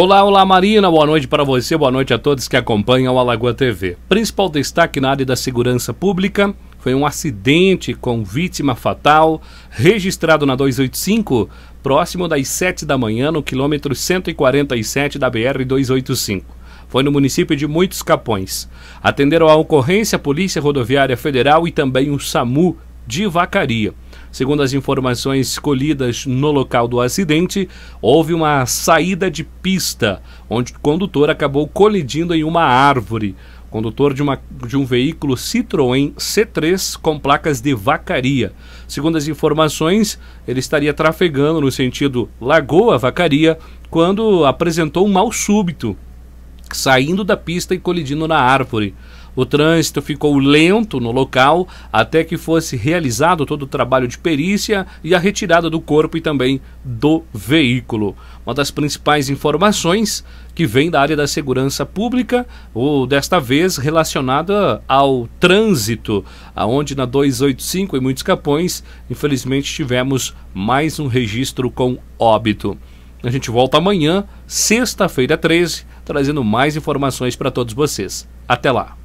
Olá, olá Marina, boa noite para você, boa noite a todos que acompanham o Alagoa TV. Principal destaque na área da segurança pública foi um acidente com vítima fatal registrado na 285, próximo das 7 da manhã, no quilômetro 147 da BR 285 foi no município de Muitos Capões. Atenderam a ocorrência a Polícia Rodoviária Federal e também o SAMU de Vacaria. Segundo as informações colhidas no local do acidente, houve uma saída de pista, onde o condutor acabou colidindo em uma árvore. O condutor de, uma, de um veículo Citroën C3 com placas de vacaria. Segundo as informações, ele estaria trafegando no sentido Lagoa-Vacaria quando apresentou um mal súbito, saindo da pista e colidindo na árvore. O trânsito ficou lento no local até que fosse realizado todo o trabalho de perícia e a retirada do corpo e também do veículo. Uma das principais informações que vem da área da segurança pública, ou desta vez relacionada ao trânsito, aonde na 285 e muitos capões, infelizmente tivemos mais um registro com óbito. A gente volta amanhã, sexta-feira 13, trazendo mais informações para todos vocês. Até lá!